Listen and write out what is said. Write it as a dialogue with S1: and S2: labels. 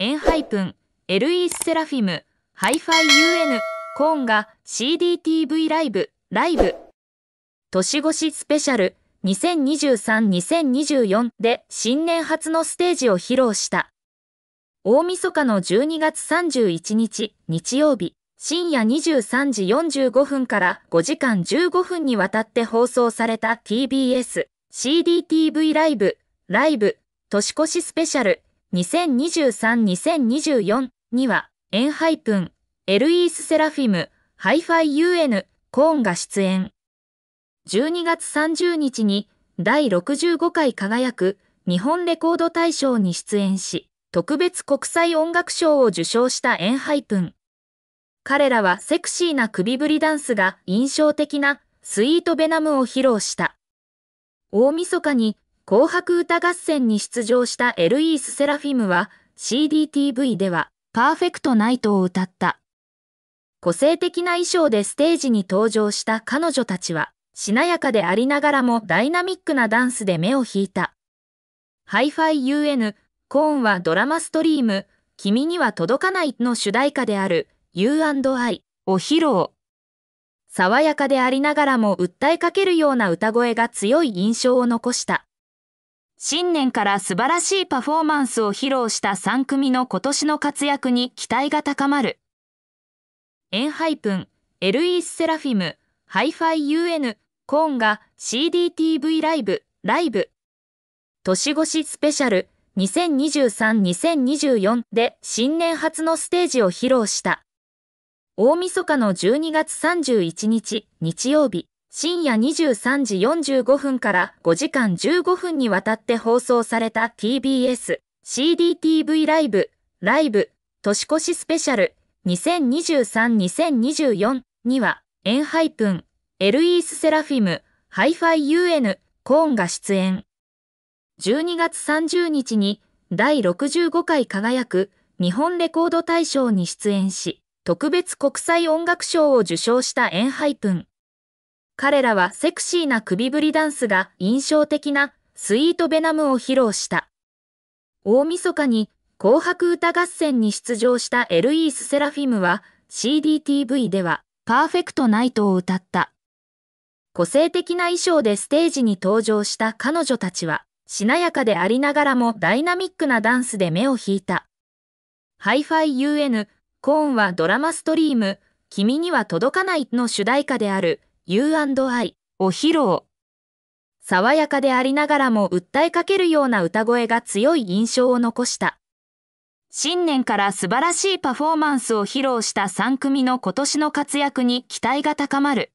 S1: エンハイプン、エルイースセラフィム、ハイファイ UN、コーンが CDTV ライブ、ライブ。年越しスペシャル2023-2024で新年初のステージを披露した。大晦日の12月31日日曜日深夜23時45分から5時間15分にわたって放送された TBS CDTV ライブライブ年越しスペシャル2023-2024には、エンハイプン、エルイース・セラフィム、ハイファイ UN、コーンが出演。12月30日に第65回輝く日本レコード大賞に出演し、特別国際音楽賞を受賞したエンハイプン。彼らはセクシーな首振りダンスが印象的なスイートベナムを披露した。大晦日に紅白歌合戦に出場したエルイース・セラフィムは CDTV ではパーフェクトナイトを歌った。個性的な衣装でステージに登場した彼女たちはしなやかでありながらもダイナミックなダンスで目を引いた。Hi-Fi UN コーンはドラマストリーム君には届かないの主題歌である U&I を披露。爽やかでありながらも訴えかけるような歌声が強い印象を残した。新年から素晴らしいパフォーマンスを披露した3組の今年の活躍に期待が高まる。エンハイプン、エルイース・セラフィム、ハイファイ UN、コーンが CDTV ライブ、ライブ。年越しスペシャル2023-2024で新年初のステージを披露した。大晦日の12月31日、日曜日。深夜23時45分から5時間15分にわたって放送された TBS CDTV ライブライブ年越しスペシャル2023-2024にはエンハイプン、エルイース・セラフィム、ハイファイ UN、コーンが出演。12月30日に第65回輝く日本レコード大賞に出演し、特別国際音楽賞を受賞したエンハイプン。彼らはセクシーな首振りダンスが印象的なスイートベナムを披露した。大晦日に紅白歌合戦に出場したエルイース・セラフィムは CDTV ではパーフェクトナイトを歌った。個性的な衣装でステージに登場した彼女たちはしなやかでありながらもダイナミックなダンスで目を引いた。ハイファイ UN コーンはドラマストリーム君には届かないの主題歌である U&I を披露。爽やかでありながらも訴えかけるような歌声が強い印象を残した。新年から素晴らしいパフォーマンスを披露した3組の今年の活躍に期待が高まる。